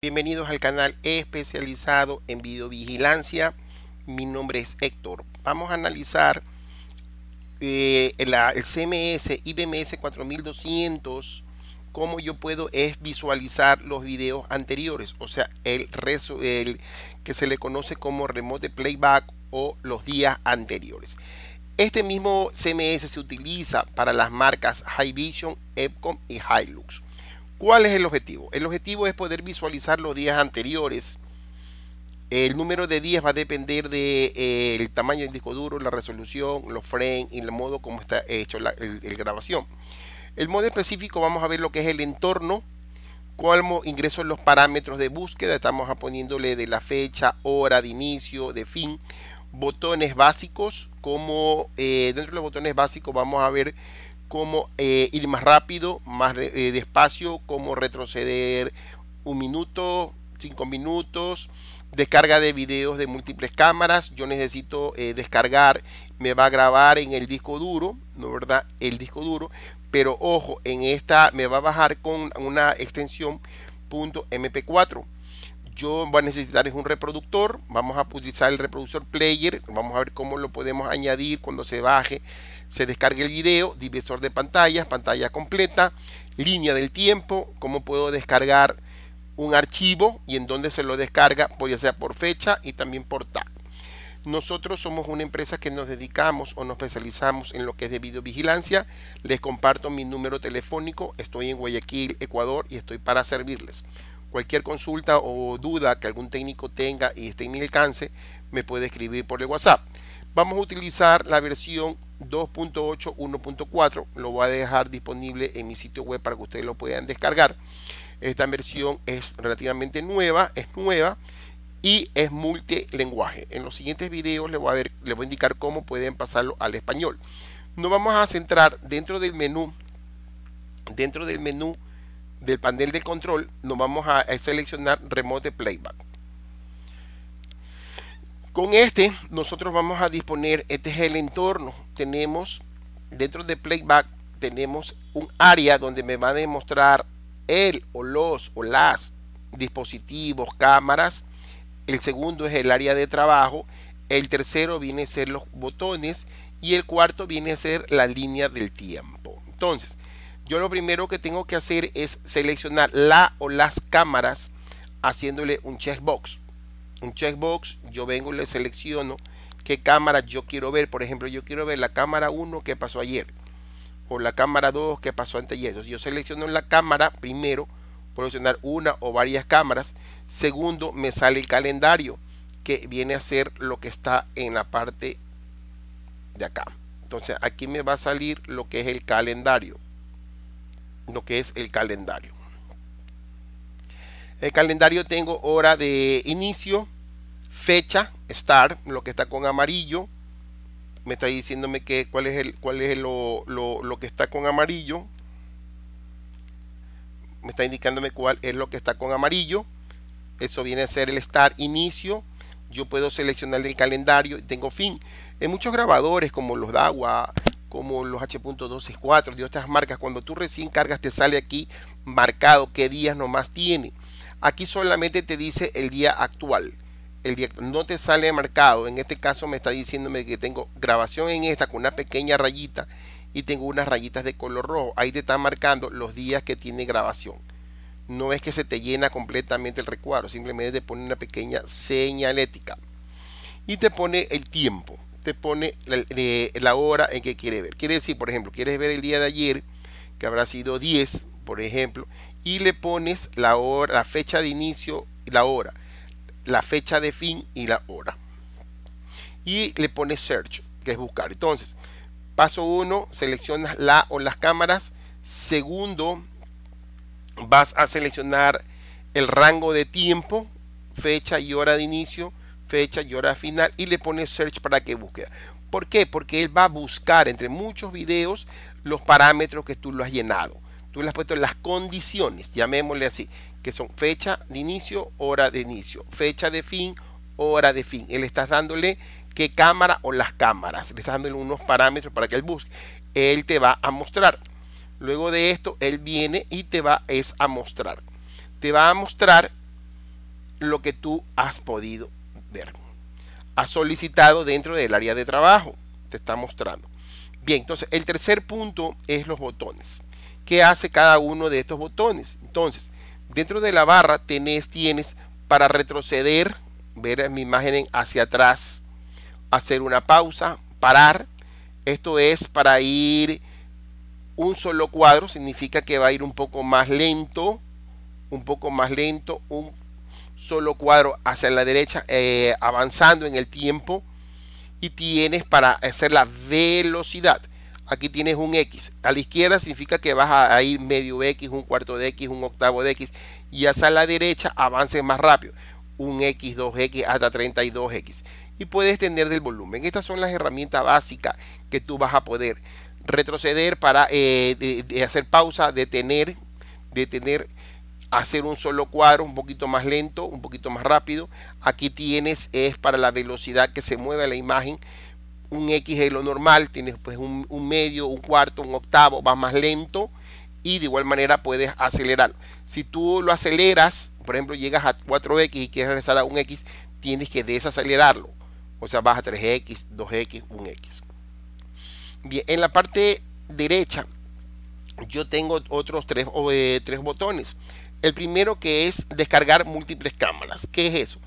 Bienvenidos al canal especializado en videovigilancia. Mi nombre es Héctor. Vamos a analizar eh, el CMS IBMS 4200, cómo yo puedo es visualizar los videos anteriores, o sea, el, el que se le conoce como remote playback o los días anteriores. Este mismo CMS se utiliza para las marcas High Vision, Epcom y Hilux. ¿Cuál es el objetivo? El objetivo es poder visualizar los días anteriores. El número de días va a depender del de, eh, tamaño del disco duro, la resolución, los frames y el modo como está hecho la grabación. El modo específico vamos a ver lo que es el entorno, cómo ingreso los parámetros de búsqueda, estamos poniéndole de la fecha, hora de inicio, de fin, botones básicos, como eh, dentro de los botones básicos vamos a ver cómo eh, ir más rápido, más eh, despacio, cómo retroceder un minuto, cinco minutos, descarga de videos de múltiples cámaras, yo necesito eh, descargar, me va a grabar en el disco duro, ¿no verdad? El disco duro, pero ojo, en esta me va a bajar con una extensión .mp4 yo voy a necesitar es un reproductor. Vamos a utilizar el reproductor player. Vamos a ver cómo lo podemos añadir cuando se baje, se descargue el video, divisor de pantallas, pantalla completa, línea del tiempo, cómo puedo descargar un archivo y en dónde se lo descarga, pues ya sea por fecha y también por tag. Nosotros somos una empresa que nos dedicamos o nos especializamos en lo que es de videovigilancia. Les comparto mi número telefónico. Estoy en Guayaquil, Ecuador y estoy para servirles cualquier consulta o duda que algún técnico tenga y esté en mi alcance, me puede escribir por el WhatsApp. Vamos a utilizar la versión 2.8.1.4, lo voy a dejar disponible en mi sitio web para que ustedes lo puedan descargar. Esta versión es relativamente nueva, es nueva y es multilenguaje. En los siguientes videos les voy a, ver, voy a indicar cómo pueden pasarlo al español. Nos vamos a centrar dentro del menú, dentro del menú del panel de control nos vamos a, seleccionar Remote Playback. Con este nosotros vamos a disponer, este es el entorno, tenemos dentro de Playback tenemos un área donde me va a demostrar el o los o las dispositivos, cámaras. El segundo es el área de trabajo. El tercero viene a ser los botones. Y el cuarto viene a ser la línea del tiempo. Entonces, yo lo primero que tengo que hacer es seleccionar la o las cámaras haciéndole un checkbox. Un checkbox, yo vengo y le selecciono qué cámara yo quiero ver. Por ejemplo, yo quiero ver la cámara 1 que pasó ayer o la cámara 2 que pasó anteayer. Entonces, yo selecciono la cámara primero, seleccionar una o varias cámaras. Segundo, me sale el calendario que viene a ser lo que está en la parte de acá. Entonces, aquí me va a salir lo que es el calendario lo que es el calendario. El calendario tengo hora de inicio, fecha, start, lo que está con amarillo. Me está diciéndome que cuál es el cuál es lo, lo, que está con amarillo. Me está indicándome cuál es lo que está con amarillo. Eso viene a ser el start inicio. Yo puedo seleccionar el calendario y tengo fin. En muchos grabadores como los agua como los H.264 de otras marcas, cuando tú recién cargas te sale aquí marcado qué días nomás tiene. Aquí solamente te dice el día actual. El día, no te sale marcado. En este caso me está diciéndome que tengo grabación en esta con una pequeña rayita y tengo unas rayitas de color rojo. Ahí te está marcando los días que tiene grabación. No es que se te llena completamente el recuadro, simplemente te pone una pequeña señalética. Y te pone el tiempo te pone la, hora en que quiere ver. Quiere decir, por ejemplo, quieres ver el día de ayer, que habrá sido 10, por ejemplo, y le pones la hora, la fecha de inicio y la hora, la fecha de fin y la hora. Y le pones search, que es buscar. Entonces, paso 1, seleccionas la o las cámaras. Segundo, vas a seleccionar el rango de tiempo, fecha y hora de inicio fecha y hora final y le pone search para que busque ¿Por qué? Porque él va a buscar entre muchos videos los parámetros que tú lo has llenado. Tú le has puesto las condiciones, llamémosle así, que son fecha de inicio, hora de inicio, fecha de fin, hora de fin. Él está dándole qué cámara o las cámaras. Le está dando unos parámetros para que él busque. Él te va a mostrar. Luego de esto, él viene y te va es a mostrar. Te va a mostrar lo que tú has podido ver Ha solicitado dentro del área de trabajo. Te está mostrando. Bien, entonces el tercer punto es los botones. ¿Qué hace cada uno de estos botones? Entonces, dentro de la barra tenés, tienes para retroceder, ver mi imagen hacia atrás, hacer una pausa, parar. Esto es para ir un solo cuadro, significa que va a ir un poco más lento, un poco más lento, un solo cuadro hacia la derecha eh, avanzando en el tiempo y tienes para hacer la velocidad. Aquí tienes un X. A la izquierda significa que vas a, ir medio X, un cuarto de X, un octavo de X. Y hacia la derecha avances más rápido. Un X, 2X, hasta 32X. Y puedes tener del volumen. Estas son las herramientas básicas que tú vas a poder retroceder para eh, hacer pausa, detener, detener hacer un solo cuadro un poquito más lento, un poquito más rápido. Aquí tienes es para la velocidad que se mueve la imagen. Un X es lo normal, tienes pues un, medio, un cuarto, un octavo, va más lento y de igual manera puedes acelerarlo. Si tú lo aceleras, por ejemplo, llegas a 4X y quieres regresar a un X, tienes que desacelerarlo. O sea, vas a 3X, 2X, 1X. Bien, en la parte derecha yo tengo otros tres, eh, tres botones el primero que es descargar múltiples cámaras. ¿Qué es eso?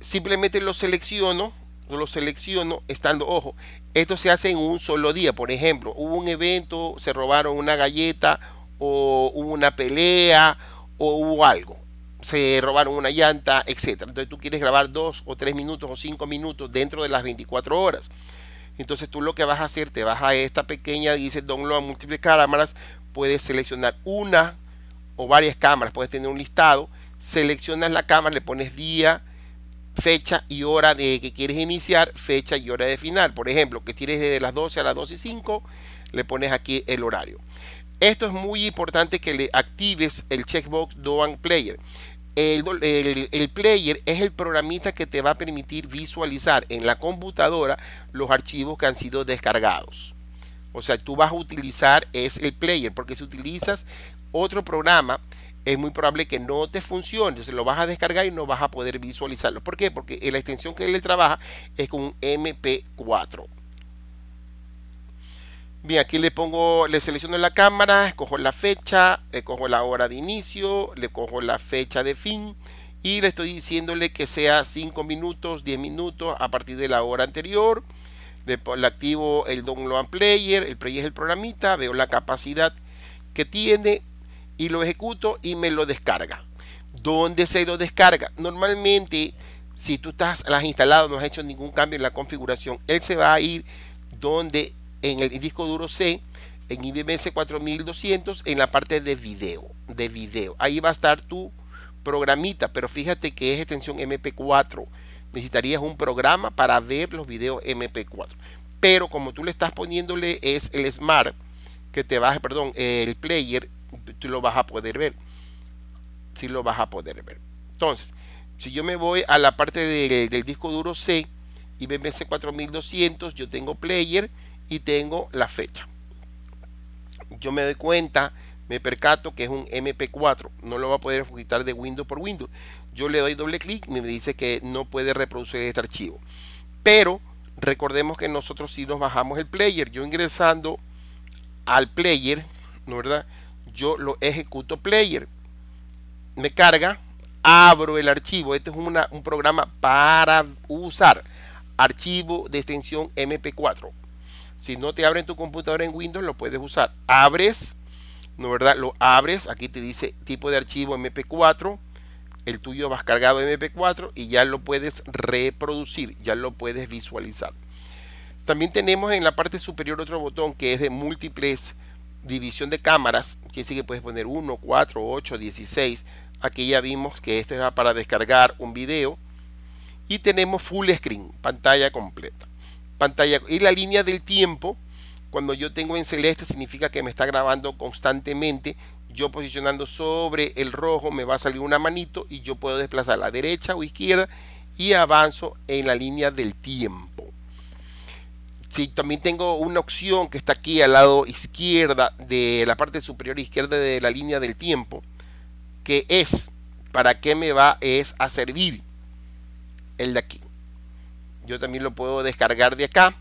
Simplemente lo selecciono, lo selecciono estando, ojo, esto se hace en un solo día. Por ejemplo, hubo un evento, se robaron una galleta o hubo una pelea o hubo algo. Se robaron una llanta, etc. Entonces tú quieres grabar dos o tres minutos o cinco minutos dentro de las 24 horas. Entonces tú lo que vas a hacer, te vas a esta pequeña, dice download múltiples cámaras, puedes seleccionar una o varias cámaras, puedes tener un listado, seleccionas la cámara, le pones día, fecha y hora de que quieres iniciar, fecha y hora de final. Por ejemplo, que tienes desde las 12 a las 12 y 5, le pones aquí el horario. Esto es muy importante que le actives el checkbox Doan Player. el, el, player es el programita que te va a permitir visualizar en la computadora los archivos que han sido descargados. O sea, tú vas a utilizar es el player, porque si utilizas otro programa, es muy probable que no te funcione. se lo vas a descargar y no vas a poder visualizarlo. ¿Por qué? Porque la extensión que él trabaja es con MP4. Bien, aquí le pongo, le selecciono la cámara, escojo la fecha, le cojo la hora de inicio, le cojo la fecha de fin y le estoy diciéndole que sea 5 minutos, 10 minutos a partir de la hora anterior. Le, le activo el download player, el player es el programita, veo la capacidad que tiene y lo ejecuto y me lo descarga. ¿Dónde se lo descarga? Normalmente, si tú estás, las has instalado, no has hecho ningún cambio en la configuración, él se va a ir donde en el disco duro C, en IBMS 4200, en la parte de video, de video. Ahí va a estar tu programita, pero fíjate que es extensión MP4. Necesitarías un programa para ver los videos MP4. Pero como tú le estás poniéndole es el Smart, que te baje, perdón, el player tú lo vas a poder ver. Si lo vas a poder ver. Entonces, si yo me voy a la parte del disco duro C, y mil 4200, yo tengo player y tengo la fecha. Yo me doy cuenta, me percato que es un MP4, no lo va a poder ejecutar de Windows por Windows. Yo le doy doble clic me dice que no puede reproducir este archivo. Pero recordemos que nosotros si nos bajamos el player, yo ingresando al player, ¿no verdad? yo lo ejecuto player. Me carga, abro el archivo. Este es un programa para usar archivo de extensión MP4. Si no te abren tu computadora en Windows, lo puedes usar. Abres, ¿no verdad? Lo abres, aquí te dice tipo de archivo MP4. El tuyo vas cargado MP4 y ya lo puedes reproducir, ya lo puedes visualizar. También tenemos en la parte superior otro botón que es de múltiples división de cámaras, que sí que puedes poner 1, 4, 8, 16. Aquí ya vimos que esto era para descargar un video. Y tenemos full screen, pantalla completa. Pantalla, y la línea del tiempo, cuando yo tengo en celeste, significa que me está grabando constantemente. Yo posicionando sobre el rojo me va a salir una manito y yo puedo desplazar a la derecha o izquierda y avanzo en la línea del tiempo. Sí, también tengo una opción que está aquí al lado izquierda de la parte superior izquierda de la línea del tiempo, que es para qué me va es a servir el de aquí. Yo también lo puedo descargar de acá.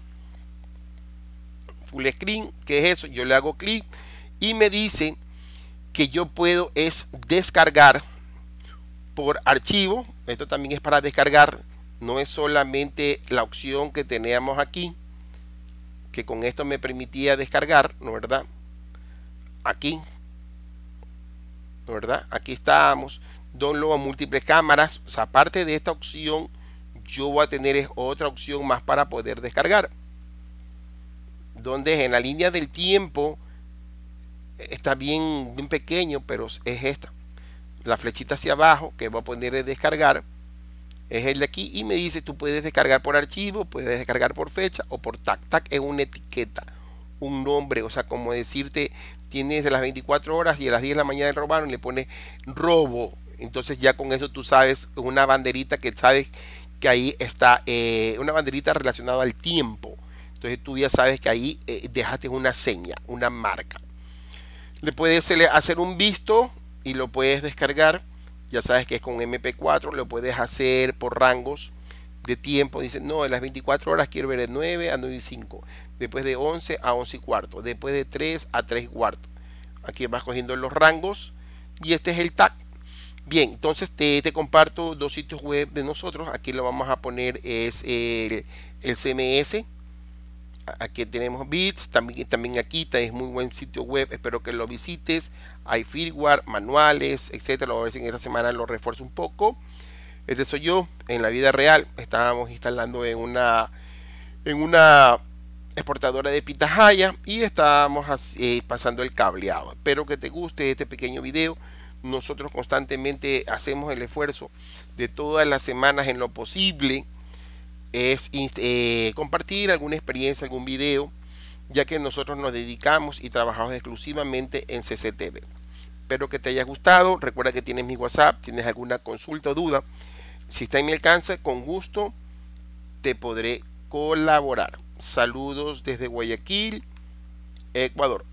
Full screen, ¿qué es eso, yo le hago clic y me dice que yo puedo es descargar por archivo. Esto también es para descargar, no es solamente la opción que teníamos aquí que con esto me permitía descargar, ¿no verdad? Aquí, ¿no verdad? Aquí estábamos, download a múltiples cámaras, o sea, aparte de esta opción, yo voy a tener otra opción más para poder descargar. Donde en la línea del tiempo está bien, bien pequeño, pero es esta. La flechita hacia abajo que va a poner descargar es el de aquí y me dice tú puedes descargar por archivo, puedes descargar por fecha o por tac. Tac es una etiqueta, un nombre, o sea, como decirte tienes de las 24 horas y a las 10 de la mañana robaron le pones robo. Entonces ya con eso tú sabes una banderita que sabes que ahí está eh, una banderita relacionada al tiempo. Entonces tú ya sabes que ahí eh, dejaste una seña, una marca. Le puedes hacer un visto y lo puedes descargar ya sabes que es con MP4, lo puedes hacer por rangos de tiempo. dice no, en las 24 horas quiero ver de 9 a 9 y 5, después de 11 a 11 y cuarto, después de 3 a 3 y cuarto. Aquí vas cogiendo los rangos y este es el tag. Bien, entonces te, comparto dos sitios web de nosotros. Aquí lo vamos a poner es el, el CMS aquí tenemos bits, también, también aquí es muy buen sitio web, espero que lo visites, hay firmware, manuales, etcétera, lo ver si en esta semana lo refuerzo un poco. Este soy yo, en la vida real, estábamos instalando en una en una exportadora de pitahaya y estábamos eh, pasando el cableado. Espero que te guste este pequeño video. Nosotros constantemente hacemos el esfuerzo de todas las semanas en lo posible es eh, compartir alguna experiencia, algún video, ya que nosotros nos dedicamos y trabajamos exclusivamente en CCTV. Espero que te haya gustado. Recuerda que tienes mi WhatsApp, tienes alguna consulta o duda. Si está en mi alcance, con gusto te podré colaborar. Saludos desde Guayaquil, Ecuador.